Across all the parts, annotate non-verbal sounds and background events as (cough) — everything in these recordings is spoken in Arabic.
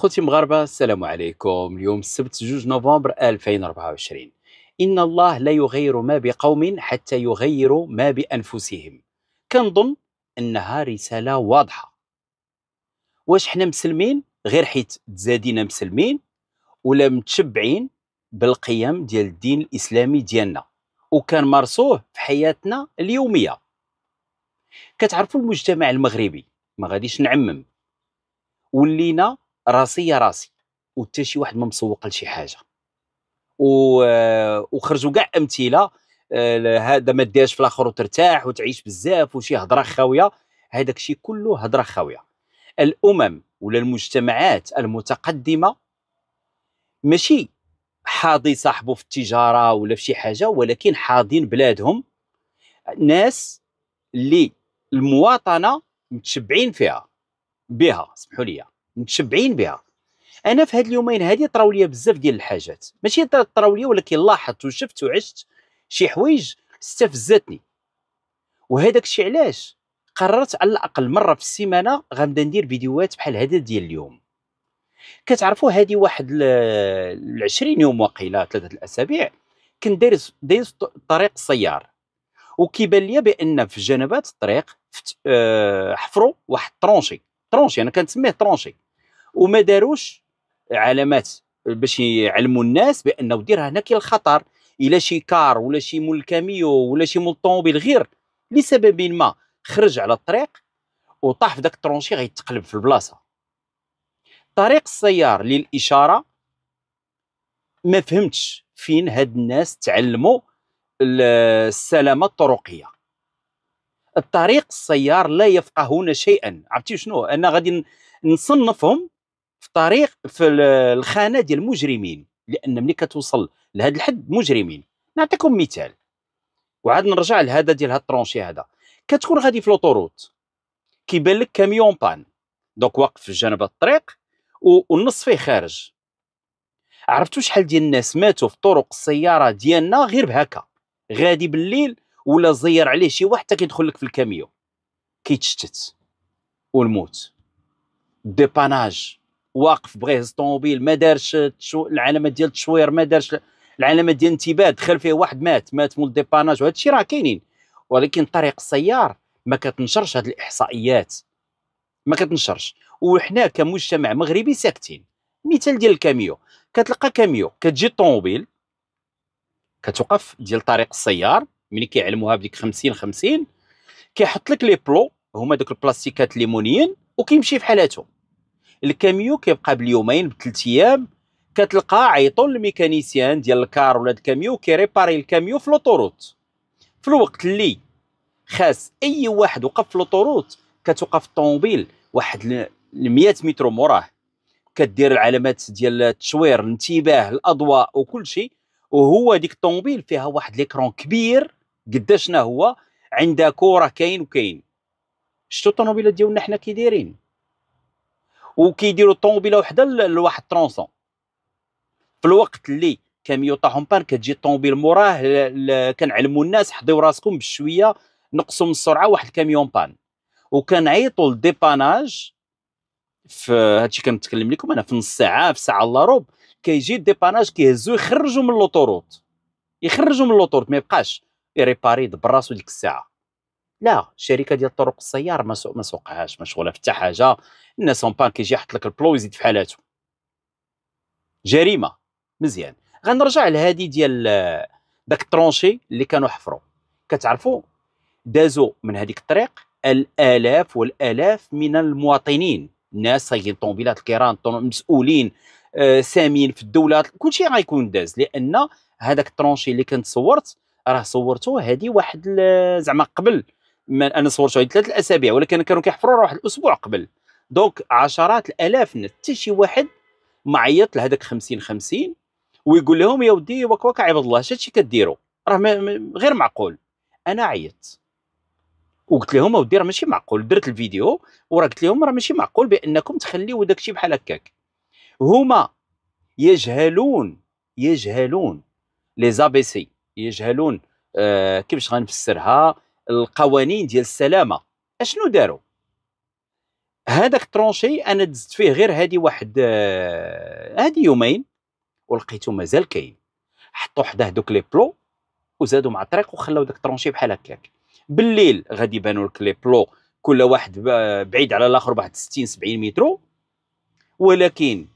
خوتي مغاربه السلام عليكم اليوم السبت 2 نوفمبر 2024 ان الله لا يغير ما بقوم حتى يغيروا ما بانفسهم كنظن انها رساله واضحه واش حنا مسلمين غير حيت تزادينا مسلمين ولا متشبعين بالقيم ديال الدين الاسلامي ديالنا وكنمارسوه في حياتنا اليوميه كتعرفوا المجتمع المغربي ما غاديش نعمم ولينا يا راسي وحتى شي واحد ما مسوق لشي حاجه و... آه، وخرجوا كاع امثله هذا ما داش في الاخر وترتاح وتعيش بزاف وشي هضره خاويه هذاك الشيء كله هضره خاويه الامم ولا المجتمعات المتقدمه ماشي حاضي صاحبه في التجاره ولا في شي حاجه ولكن حاضين بلادهم ناس اللي المواطنه متشبعين فيها بها اسمحوا لي متشبعين بها انا في هاد اليومين هادي طراو ليا بزاف ديال الحاجات ماشي طراو ليا ولكن لاحظت وشفت وعشت شي حوايج استفزتني وهذاك الشيء علاش قررت على الاقل مره في السيمانه غنبدا ندير فيديوهات بحال هذا ديال اليوم كتعرفوا هذه واحد ال 20 يوم وقيلا ثلاثه الاسابيع كنت داير داير طريق السيار وكيبان ليا بان في جنبات الطريق آه، حفروا واحد الترونشي ترونشي انا كنسميه ترونشي وما داروش علامات باش يعلموا الناس بانه دير هنا كاين الخطر الى شي كار ولا شي مول كاميو ولا شي مول طوموبيل غير لسبب ما خرج على الطريق وطاح في داك الترونشي غيتقلب في البلاصه طريق السيار للاشاره ما فهمتش فين هاد الناس تعلموا السلامه الطرقيه الطريق السيار لا يفقهون شيئا عرفتي شنو انا غادي نصنفهم في طريق في الخانه ديال المجرمين لان ملي كتوصل لهذا الحد مجرمين نعطيكم مثال وعاد نرجع لهذا ديال هاد الترونشي هذا كتكون غادي في لوطوروت كيبان لك كاميون بان دونك واقف في جنب الطريق والنص فيه خارج عرفتوا شحال ديال الناس ماتوا في طرق السياره ديالنا غير بهكا غادي بالليل ولا زير عليه شي واحد حتى كيدخل لك في الكاميو كيتشتت والموت ديباناج واقف بغى يهز الطوموبيل ما دارش العلامات ديال التشوير ما دارش العلامات ديال الانتباه دخل فيه واحد مات مات مول ديباناج وهذا الشيء راه كاينين ولكن طريق السيار ما كتنشرش هذه الاحصائيات ما كتنشرش وحنا كمجتمع مغربي ساكتين مثال ديال الكاميو كتلقى كاميو كتجي الطوموبيل كتوقف ديال طريق السيار ملي كيعلموها بديك 50 50 كيحط لك لي بلو هما دوك البلاستيكات ليمونيين وكيمشي في حالاته الكاميو كيبقى باليومين بثلاث ايام كتلقى عيطوا للميكانيسيان ديال الكار ولا الكاميو كيريباري الكاميو في لوطوروت في الوقت اللي خاص اي واحد وقف في لوطوروت كتوقف الطوموبيل واحد 100 متر موراه كدير العلامات ديال التشوير الانتباه الاضواء وكل شيء وهو ديك الطوموبيل فيها واحد ليكرون كبير قداشنا هو عند كوره كاين وكاين شتو الطوموبيلات ديالنا حنا كي دايرين وكيديروا الطوموبيله وحده لواحد ترونسون في الوقت اللي كاميو طاحهم بان كتجي الطوموبيل موراه كنعلموا الناس حضيو راسكم بشويه نقصوا من السرعه واحد الكاميون بان وكنعيطوا للديباناج في هادشي كنتكلم لكم انا في نص ساعه في ساعه الا ربع كيجي الديباناج كيهزو يخرجوا من لوطوروت يخرجوا من لوطوروت ما يبقاش ايريباريد براسو ديك الساعه لا الشركه ديال طرق السيار ما ما سوقهاش ما في حتى حاجه الناس اون بان كيجي يحط لك البلو يزيد في حالاتو جريمه مزيان غنرجع لهادي ديال داك الترونشي اللي كانوا حفروا كتعرفوا دازوا من هذيك الطريق الالاف والالاف من المواطنين الناس سايقين الطوموبيلات الكيران مسؤولين آه سامين في الدوله كلشي غيكون داز لان هذاك الترونشي اللي كنت صورت راه صورته هذه واحد زعما قبل ما انا صورته هذه ثلاث اسابيع ولكن كانوا كيحفروا واحد الاسبوع قبل دونك عشرات الالاف حتى شي واحد ما عيط لهذاك 50 50 ويقول لهم يا ودي وك وك عباد الله هادشي كديروا راه غير معقول انا عيطت وقلت لهم اودي راه ماشي معقول درت الفيديو وراه قلت لهم راه ماشي معقول بانكم تخليو داكشي بحال هكاك هما يجهلون يجهلون لي زابيسي يجهلون آه كيفاش غنفسرها القوانين ديال السلامه اشنو داروا هذاك ترونشي انا دزت فيه غير هذه واحد هذه آه، يومين ولقيته مازال كاين حطوا حداه دوك لي بلو وزادوا مع الطريق وخلاو داك ترونشي بحال هكاك بالليل غادي يبانوا لك لي بلو كل واحد بعيد على الاخر بواحد 60 70 متر ولكن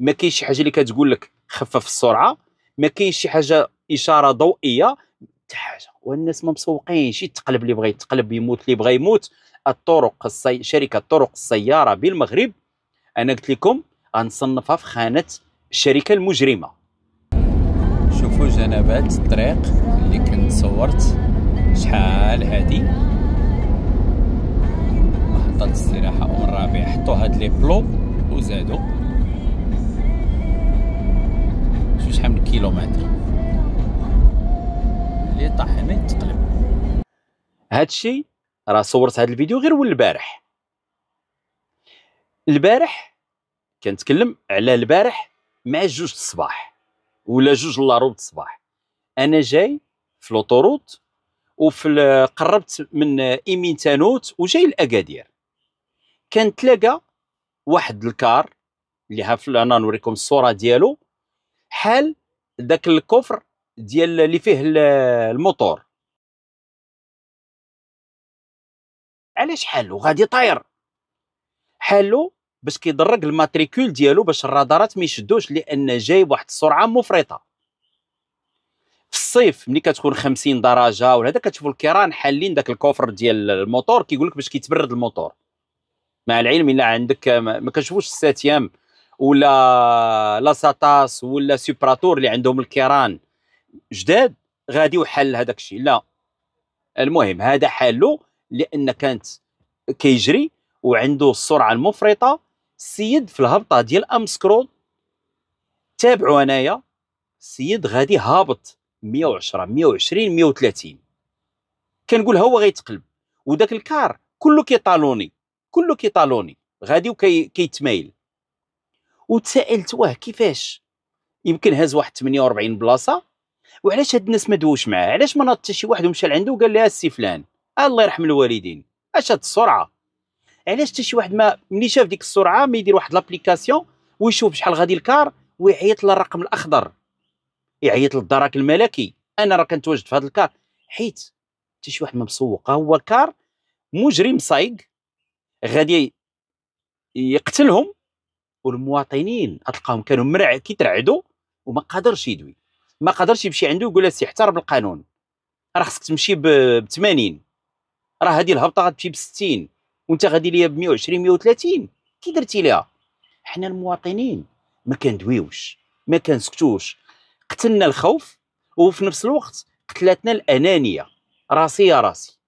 ما كاينش شي حاجه اللي كتقول لك خفف السرعه ما كاينش شي حاجه اشاره ضوئيه حتى حاجه والناس ما مسوقينش يتقلب اللي بغى يتقلب يموت اللي بغى يموت الطرق السي... شركه طرق السياره بالمغرب انا قلت لكم غنصنفها في خانه الشركه المجرمه شوفوا جنبات الطريق اللي كنت صورت شحال هادي محطة استراحة أم الرابع حطوا هاد لي بلو وزادوا شوف شحال من كيلومتر اللي طاح يتقلب تقلب هادشي راه صورت هذا الفيديو غير هو البارح البارح كنتكلم على البارح مع جوج الصباح ولا جوج الا ربع الصباح انا جاي في لوطوروت وفي قربت من ايمين تانوت وجاي لاكادير كنتلاقى واحد الكار اللي ها انا نوريكم الصوره ديالو حال داك الكفر ديال اللي فيه الموتور علاش حالو غادي طاير حالو باش كيدرج الماتريكول ديالو باش الرادارات ما يشدوش لان جاي بواحد السرعه مفرطه في الصيف ملي كتكون 50 درجه ولا هذا كتشوفوا الكيران حالين داك الكوفر ديال الموتور كيقول لك باش كيتبرد الموتور مع العلم الا عندك ما كتشوفوش الساتيام ولا لاساتاس ولا سوبراتور اللي عندهم الكيران جداد غادي وحل هذاك الشيء لا المهم هذا حاله لان كانت كيجري وعنده السرعه المفرطه السيد في الهبطه ديال ام سكرول تابعوا انايا السيد غادي هابط 110 120 130 كنقول هو غيتقلب وداك الكار كله كيطالوني كله كيطالوني غادي وكيتمايل وتسائلت واه كيفاش يمكن هاز واحد 48 بلاصه وعلاش هاد الناس ما دوش معاه علاش ما ناض حتى شي واحد ومشى لعنده وقال لها السي فلان الله يرحم الوالدين اش هاد السرعه علاش حتى شي واحد ما ملي شاف ديك السرعه ما يدير واحد لابليكاسيون ويشوف شحال غادي الكار ويعيط للرقم الاخضر يعيط للدرك الملكي انا راه كنتواجد في هذا الكار حيت حتى شي واحد ما مسوق هو كار مجرم صايق غادي يقتلهم والمواطنين تلقاهم كانوا مرع كيترعدوا وما قادرش يدوي ما قدرش يمشي عنده يقول له سي احترم القانون راه خصك تمشي ب 80 راه هذه الهبطه غتمشي ب 60 وانت غادي ليا ب 120 130 كي درتي ليها حنا المواطنين ما كندويوش ما كنسكتوش قتلنا الخوف وفي نفس الوقت قتلتنا الانانيه راسي يا راسي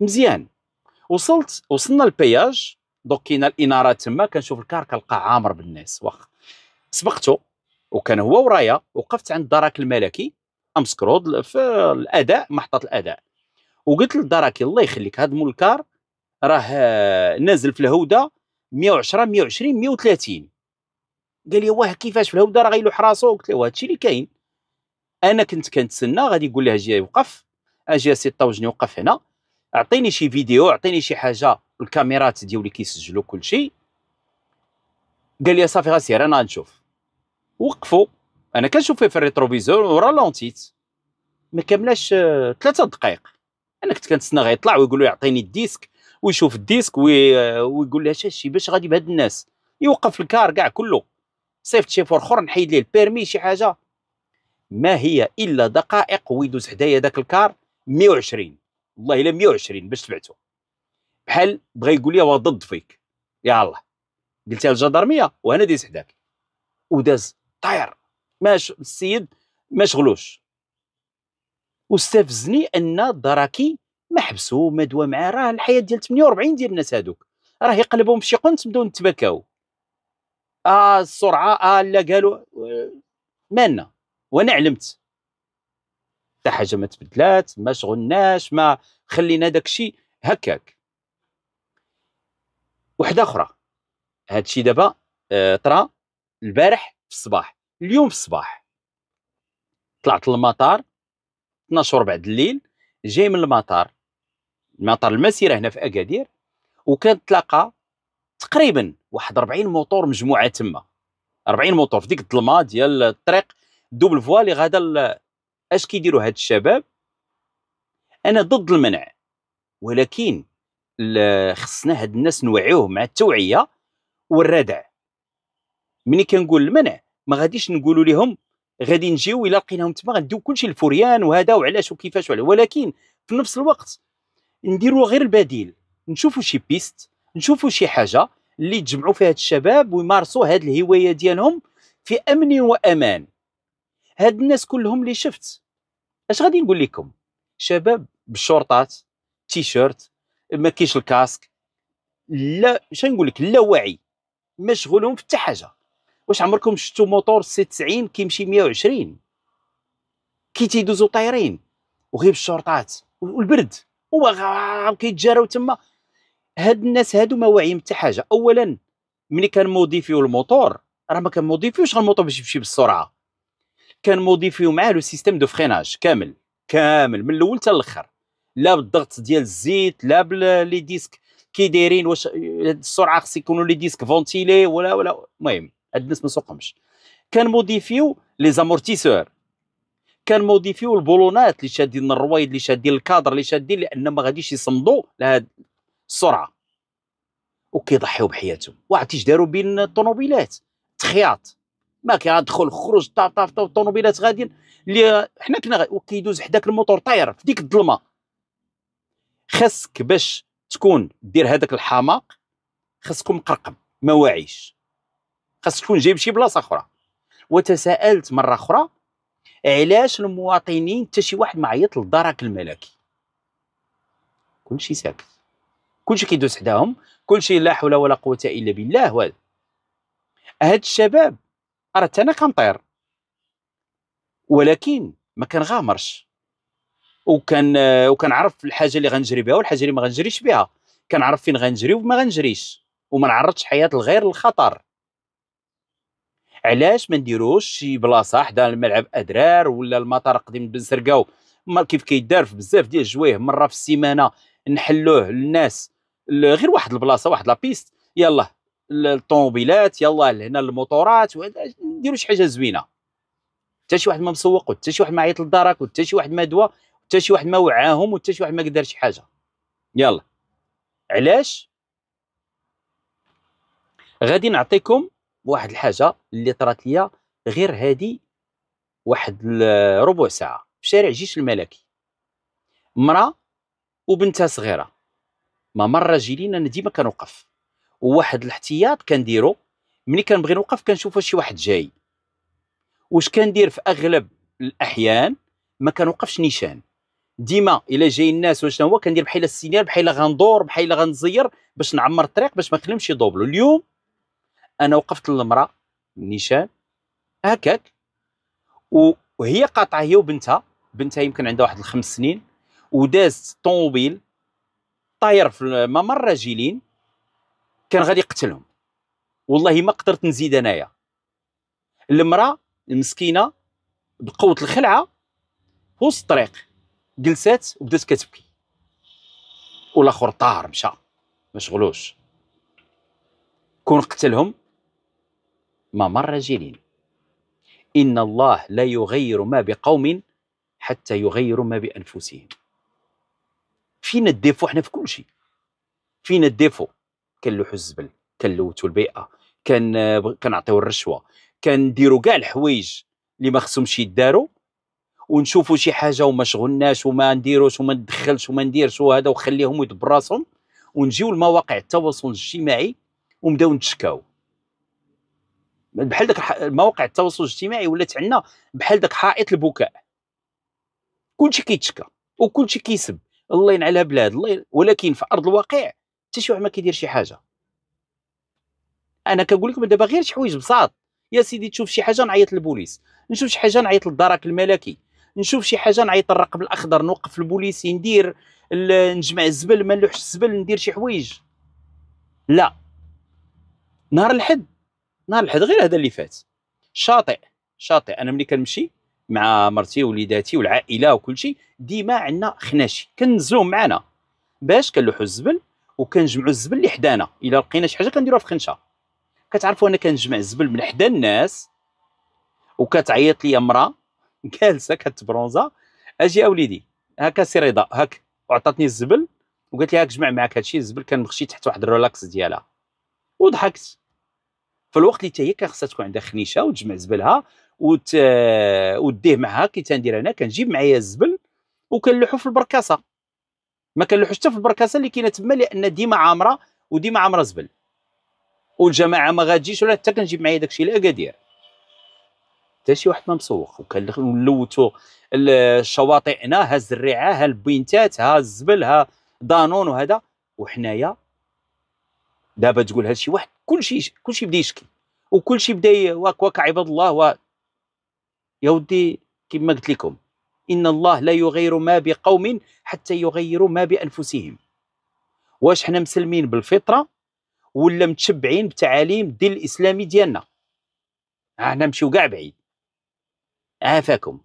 مزيان وصلت وصلنا للبياج دوك كاينه الانارات تما كنشوف الكار كنلقى عامر بالناس واخ سبقته وكان هو ورايا وقفت عند الدرك الملكي امسكرود في الاداء محطه الاداء وقلت للدراكي الله يخليك هذا المولكار راه آه، نازل في الهوده 110 120 130 قال لي واه كيفاش في الهوده راه غيلوح راسو قلت له هادشي اللي كاين انا كنت كنتسنى غادي يقول لها جي وقف اجي سي طوجني وقف هنا اعطيني شي فيديو اعطيني شي حاجه الكاميرات ديولي كيسجلوا كل شيء قال لي صافي غسير انا نشوف وقفوا انا كنشوف فيه في الريتروفيزور ورالونتيت ما كملاش آه، ثلاثة دقائق انا كنت كنتسنى غيطلع ويقول له يعطيني الديسك ويشوف الديسك آه، ويقول اش هادشي باش غادي بهاد الناس يوقف الكار كاع كله صيفط شي اخر نحيد ليه البيرمي شي حاجه ما هي الا دقائق ويدوز حدايا داك الكار 120 والله الا 120 باش تبعتو بحال بغا يقول لي هو ضد فيك يلاه قلتها الجدرميه وانا ديز حداك وداز طاير ماش السيد ما شغلوش واستفزني ان دراكي ما حبسو ما دوا معاه راه الحياه ديال 48 ديال الناس هادوك راه يقلبهم فشي قنت بدون نتبكاو اه السرعه اه لا قالوا آه، مالنا وانا علمت حتى حاجه ما تبدلات ما شغلناش ما خلينا داكشي هكاك وحده اخرى هادشي دابا آه طرا البارح في الصباح اليوم في الصباح طلعت للمطار 12 وربع الليل جاي من المطار المطار المسيره هنا في اكادير وكانت تلاقى تقريبا واحد 40 موتور مجموعه تما 40 موتور في ديك الظلمه ديال الطريق دوبل فوا اللي غادا اش كيديروا هاد الشباب انا ضد المنع ولكن خصنا هاد الناس نوعيوهم مع التوعيه والردع ملي كنقول المنع ما غاديش نقولوا لهم غادي نجيو الا لقيناهم تما غنديو كلشي الفوريان وهذا وعلاش وكيفاش وعلاش ولكن في نفس الوقت نديروا غير البديل نشوفوا شي بيست نشوفوا شي حاجه اللي تجمعوا فيها الشباب ويمارسوا هذه الهوايه ديالهم في امن وامان هاد الناس كلهم اللي شفت اش غادي نقول لكم شباب بالشورطات شيرت ما كاينش الكاسك لا شنو نقول لك لا وعي مشغولهم في حتى حاجه واش عمركم شفتوا موتور سي 90 كيمشي 120 كي تيدوزو طايرين وغير بالشرطات والبرد هو كيتجاراو تما هاد الناس هادو ما واعيين حتى حاجه اولا ملي كان موديفيو الموتور راه ما كان موديفيوش غير الموتور باش يمشي بالسرعه كان موديفيو معاه لو سيستيم دو فريناج كامل كامل من الاول حتى الاخر لا بالضغط ديال الزيت لا بلي ديسك كي دايرين واش السرعه خص يكونوا لي ديسك فونتيلي ولا ولا المهم هاد الناس ما سوقهمش كان موديفيو لي زامورتيسور كان موديفيو البولونات اللي شادين الروايد اللي شادين الكادر اللي شادين لان ما غاديش يصمدوا لهاد السرعه وكيضحيو بحياتهم واحد داروا بين الطوموبيلات تخياط ما كيدخل خروج طا طا طا الطوموبيلات غاديين اللي حنا كنا وكيدوز حداك الموتور طاير في ديك الظلمه خاصك باش تكون دير هذاك الحماق خاصكم مقرقب ما واعيش خاص تكون جايب شي بلاصه اخرى وتساءلت مره اخرى علاش المواطنين حتى شي واحد ما عيط للدرك الملكي كلشي ساكت كلشي كيدوس حداهم كلشي لا حول ولا قوه الا بالله هاد الشباب راه انا كنطير ولكن ما كنغامرش وكان وكنعرف الحاجه اللي غنجري بها والحاجه اللي ما غنجريش بها كنعرف فين غنجري وما غنجريش وما نعرضش حياه الغير للخطر علاش ما نديروش شي بلاصه حدا الملعب ادرار ولا المطار قديم بن سرقاو كيف كيدار في بزاف ديال الجوايه مره في السيمانه نحلوه للناس غير واحد البلاصه واحد لابيست يلا الطوموبيلات يلا لهنا الموتورات نديروا شي حاجه زوينه حتى شي واحد ما مسوق وحتى شي واحد ما عيط للدرك وحتى شي واحد ما دوا وحتى شي واحد ما وعاهم وحتى شي واحد ما قدر شي حاجه يلا علاش غادي نعطيكم بواحد الحاجه اللي طرات ليا غير هادي واحد (hesitation) ربع ساعه في شارع جيش الملكي مراه وبنتها صغيره ما مره جي انا ديما كنوقف وواحد الاحتياط كنديرو ملي كنبغي نوقف كنشوف شي واحد جاي واش كندير في اغلب الاحيان ما كنوقفش نيشان ديما الا جاي الناس واش هو كندير بحال السينيال بحال غندور بحال غنزير باش نعمر الطريق باش ما نخليهمش يدوبلو اليوم انا وقفت للمراه نيشان هكاك وهي قاطعه هي وبنتها بنتها يمكن عندها واحد الخمس سنين ودازت طوموبيل طاير في الممر راجلين كان غادي يقتلهم والله ما قدرت نزيد انايا المراه المسكينه بقوه الخلعه في وسط الطريق جلسات وبدات كتبكي والاخر طار مشى ما شغلوش كون قتلهم ممر جيل إن الله لا يغير ما بقوم حتى يغيروا ما بأنفسهم فينا الديفو احنا في كل شيء فينا الديفو لوحو الزبل كنلوتوا البيئه كان كنعطيو الرشوه ديرو كاع الحوايج اللي ما خصهمش يداروا ونشوفوا شي حاجه وما شغلناش وما نديروش وما ندخلش وما نديرش وهذا وخليهم يدبر راسهم ونجيو لمواقع التواصل الاجتماعي ونبداو نتشكاو بحال داك مواقع التواصل الاجتماعي ولات عندنا بحال داك حائط البكاء كلشي كيتشكى وكلشي كيسب الله ينعل بلاد الله ين... ولكن في ارض الواقع حتى شي واحد ما كيدير شي حاجه انا كنقول لكم دابا غير شي حوايج بساط يا سيدي تشوف شي حاجه نعيط للبوليس نشوف شي حاجه نعيط للدرك الملكي نشوف شي حاجه نعيط الرقم الاخضر نوقف البوليسي ندير نجمع الزبل ما نلوحش الزبل ندير شي حوايج لا نهار الحد نهار الحد غير هذا اللي فات شاطئ شاطئ انا ملي كنمشي مع مرتي ووليداتي والعائله وكل شيء ديما عندنا خناشي كنزلوهم معنا باش كنلوحوا الزبل وكنجمعوا الزبل اللي حدانا الا لقينا شي حاجه كنديروها في خنشه كتعرفوا انا كنجمع الزبل من حدا الناس وكتعيط لي امراه (laughs) جالسه كتبرونزا اجي اوليدي هكا سي رضا هاك وعطاتني الزبل وقالت لي هاك جمع معاك هادشي الزبل كان مخشي تحت واحد الرولاكس ديالها وضحكت فالوقت اللي تاهي خاصها تكون عندها خنيشه وتجمع زبلها وت... وديه معها كي تندير انا كنجيب معايا الزبل وكنلوحو في البركاسه ما كنلوحوش حتى في البركاسه اللي كاينه تما لان ديما عامره وديما عامره زبل والجماعه ما غاتجيش ولا حتى كنجيب معايا داكشي لاكادير حتى شي واحد ما مسوق وكنلوتو هنا ها الرعاه ها البوينتات ها الزبل ها دانون وهذا وحنايا دابا تقول هذا الشيء واحد كلشي كلشي بدا يشكي وكلشي بدا واك واك عباد الله و يا ودي كما قلت لكم ان الله لا يغير ما بقوم حتى يغيروا ما بانفسهم واش حنا مسلمين بالفطره ولا متشبعين بتعاليم الدين الاسلامي ديالنا احنا نمشيو كاع بعيد عافاكم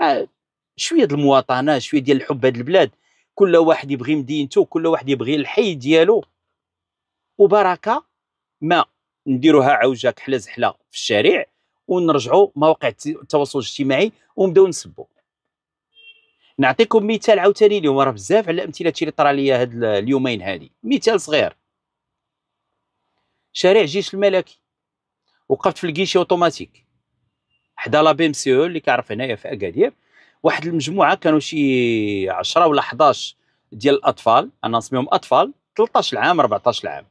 آه شويه ديال المواطنه شويه ديال الحب هاد البلاد كل واحد يبغي مدينته كل واحد يبغي الحي ديالو وبركه ما نديروها عوجه كحله زحله في الشارع ونرجعوا مواقع التواصل الاجتماعي ونبداو نسبوا نعطيكم مثال عاوتاني اليوم راه بزاف على الامثله اللي طرا ليا هاد اليومين هادي مثال صغير شارع جيش الملكي وقفت في الكيشي اوتوماتيك حدا لا بي سي او اللي كيعرف هنايا في اكادير واحد المجموعه كانوا شي 10 ولا 11 ديال الاطفال انا نسميهم اطفال 13 عام 14 عام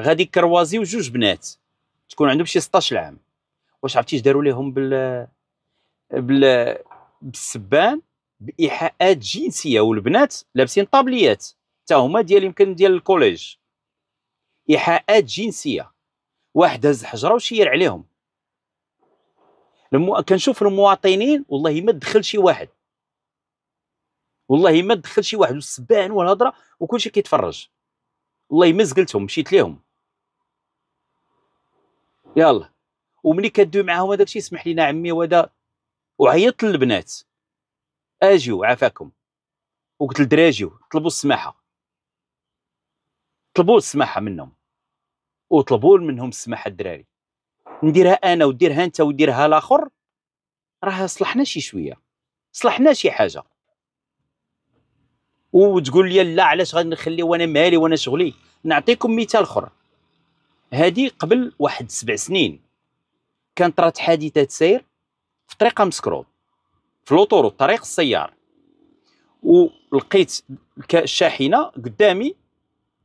غادي كروازيو جوج بنات تكون عندهم شي 16 عام واش عرفتي اش داروا ليهم بال بال بالسبان بايحاءات جنسيه والبنات لابسين طابليات حتى هما ديال يمكن ديال الكوليج ايحاءات جنسيه واحد هز حجره وشير عليهم المو... كنشوف المواطنين والله ما دخل شي واحد والله ما دخل شي واحد والسبان والهضره وكلشي كيتفرج والله ما زقلتهم مشيت ليهم يلا وملي كدوي معاهم هذاك الشيء اسمح لينا عمي وهذا وعيطت للبنات اجيو عافاكم وقلت اجيو طلبوا السماحه طلبوا السماحه منهم وطلبوا منهم السماحه الدراري نديرها انا وديرها انت وديرها الاخر راه صلحنا شي شويه صلحنا شي حاجه وتقول لي لا علاش غنخلي وانا مالي وانا شغلي نعطيكم مثال اخر هذه قبل واحد سبع سنين كانت طرات حادثه سير في طريق مسكرود في لوطور طريق السيار ولقيت الشاحنه قدامي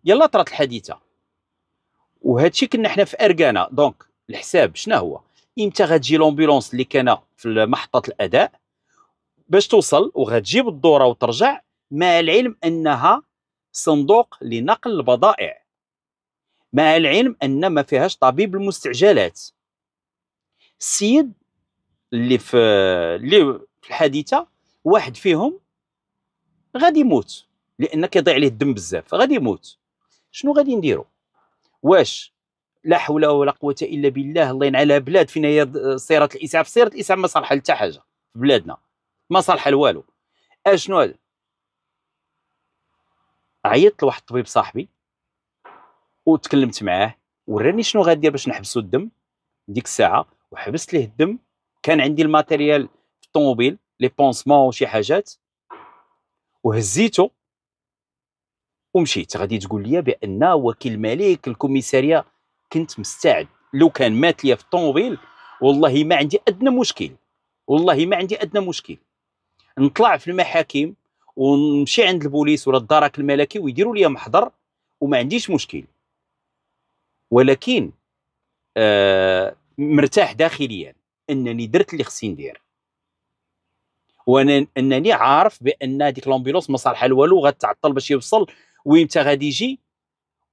يلا طرات الحادثه وهادشي كنا حنا في اركانه دونك الحساب شنو هو امتى غتجي لومبيلونس اللي كان في محطه الاداء باش توصل وغتجيب الدوره وترجع مع العلم انها صندوق لنقل البضائع مع العلم ان ما فيهاش طبيب المستعجلات السيد اللي في اللي في الحادثه واحد فيهم غادي يموت لان كيضيع عليه الدم بزاف غادي يموت شنو غادي نديرو واش لا حول ولا قوه الا بالله الله ينعلها بلاد فينا هي سيره الاسعاف سيره الاسعاف ما صالحه لتا حاجه في بلادنا ما صالحه لوالو اشنو هذا عيطت لواحد الطبيب صاحبي وتكلمت معاه وراني شنو غادير باش نحبسو الدم ديك الساعه وحبست ليه الدم كان عندي الماتيريال في الطوموبيل لي بونسمون وشي حاجات وهزيته ومشيت غادي تقول لي بان وكيل الملك الكوميساريه كنت مستعد لو كان مات ليا في الطوموبيل والله ما عندي ادنى مشكل والله ما عندي ادنى مشكل نطلع في المحاكم ونمشي عند البوليس ولا الدرك الملكي ويديروا لي محضر وما عنديش مشكل ولكن آه، مرتاح داخليا انني درت اللي خصني ندير وانني عارف بان هذيك لومبيلونس ما صالحه لوالو غتعطل باش يوصل وامتى غادي يجي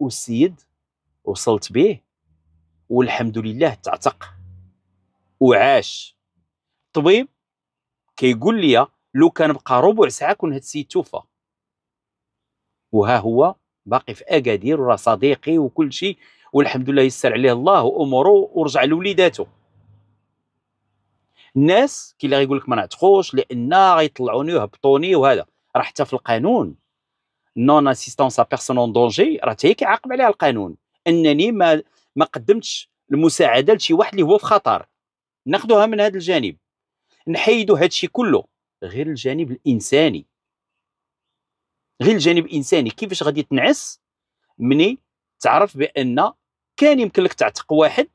والسيد وصلت به والحمد لله تعتق وعاش الطبيب كيقول لي لو كان بقى ربع ساعه كون هاد السيد توفى وها هو باقي في اكادير وراه صديقي وكل شيء والحمد لله يسر عليه الله واموره ورجع لوليداته الناس كي اللي غيقول لك ما نعتقوش لان غيطلعوني وهبطوني وهذا راه حتى في القانون نون اسيستونس ا بيرسون اون دونجي راه هي كيعاقب عليها القانون انني ما ما قدمتش المساعده لشي واحد اللي هو في خطر ناخذوها من هذا الجانب نحيدوا هذا الشيء كله غير الجانب الانساني غير الجانب الانساني كيفاش غادي تنعس مني تعرف بان كان يمكن لك تعتق واحد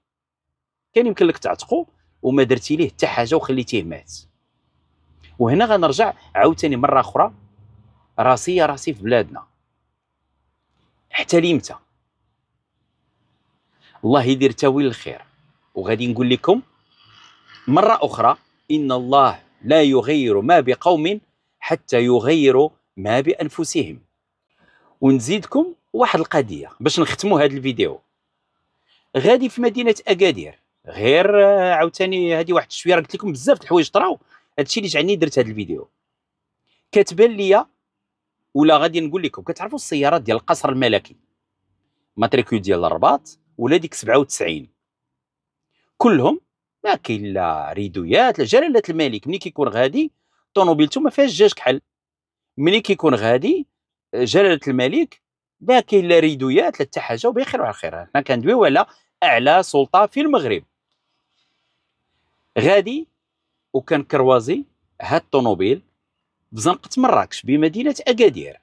كان يمكن لك تعتقه وما درتي ليه حتى حاجه وخليتيه مات وهنا غنرجع عاوتاني مره اخرى راسي يا راسي في بلادنا حتى ليمتى الله يدير تاويل الخير وغادي نقول لكم مره اخرى ان الله لا يغير ما بقوم حتى يغيروا ما بانفسهم ونزيدكم واحد القضيه باش نختموا هذا الفيديو غادي في مدينه اكادير غير آه، عاوتاني هذه واحد الشويه راه قلت لكم بزاف د الحوايج طراو هادشي اللي جعلني درت هذا الفيديو كتبان ليا ولا غادي نقول لكم كتعرفوا السيارات ديال القصر الملكي ماتريكول ديال الرباط ولا ديك 97 كلهم ما كاين لا ريدويات لا جلاله الملك ملي كيكون غادي طوموبيلته ما فيهاش جاج كحل ملي كيكون غادي جلاله الملك ما كاين لا ريدويات لا حتى حاجه وبخير وعلى خير حنا كندويو على اعلى سلطه في المغرب غادي وكان كروازي هاد الطوموبيل بزنقة مراكش بمدينة أكادير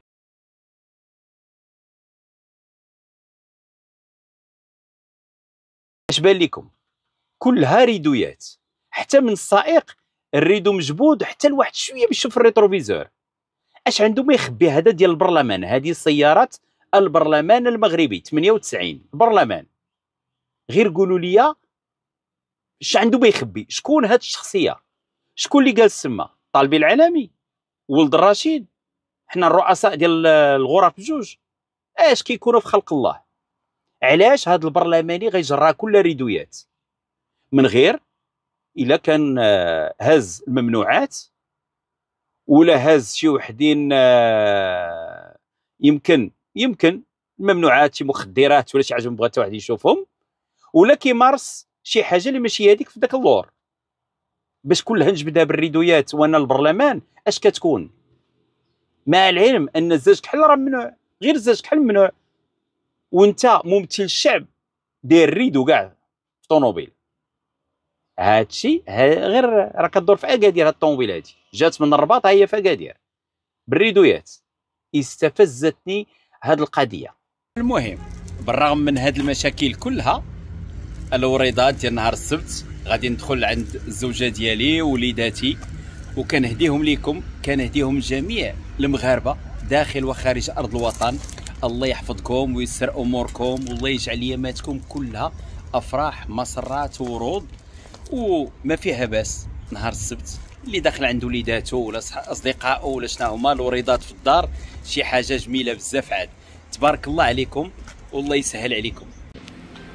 اش بان لكم كلها ريدويات حتى من السائق الريدو مجبود حتى لواحد شويه باش تشوف الريتروفيزور اش عنده ما يخبي هذا ديال البرلمان هذه سيارات البرلمان المغربي 98 برلمان غير قولوا لي اش عنده ما يخبي شكون هاد الشخصيه شكون اللي جالس تما طالبي العالمي ولد الرشيد حنا الرؤساء ديال الغرف بجوج اش كيكونوا في خلق الله علاش هاد البرلماني غيجرى كل ريدويات من غير الا كان آه، هز الممنوعات ولا هز شي وحدين آه، يمكن يمكن الممنوعات شي مخدرات ولا شي حاجه بغات واحد يشوفهم ولا كيمارس شي حاجه اللي ماشي هذيك في ذاك اللور باش كلها نجبدها بالريدويات وانا البرلمان اش كتكون مع العلم ان الزاج كحل راه ممنوع غير الزاج كحل ممنوع وانت ممثل الشعب داير الريدو كاع في طوموبيل هادشي غير راه كدور في اكادير هاد الطوموبيل هادي جات من الرباط هي في اكادير بالريدويات استفزتني هاد القضيه المهم بالرغم من هاد المشاكل كلها الوريضات ديال نهار السبت غادي ندخل عند الزوجه ديالي وليداتي وكنهديهم ليكم كنهديهم جميع المغاربه داخل وخارج ارض الوطن الله يحفظكم ويسر اموركم والله يجعل ياماتكم كلها افراح مسرات ورود وما فيها باس نهار السبت اللي داخل عند وليداته ولا اصدقائه ولا شنو هما الوريضات في الدار شي حاجه جميله بزاف عاد تبارك الله عليكم والله يسهل عليكم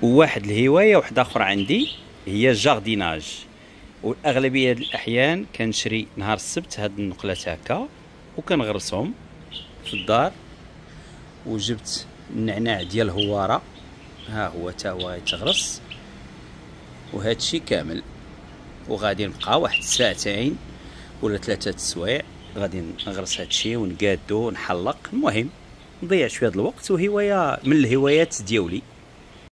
وواحد الهوايه وحده اخرى عندي هي الجارديناج والاغلبيه الاحيان كنشري نهار السبت هاد النقلات هكا وكنغرسهم في الدار وجبت النعناع ديال الهواره ها هو تا هو غيتغرس وهادشي كامل وغادي نبقى واحد ساعتين ولا ثلاثه السوايع غادي نغرس هادشي ونقادو ونحلق المهم نضيع شويه الوقت وهوايه من الهوايات ديالي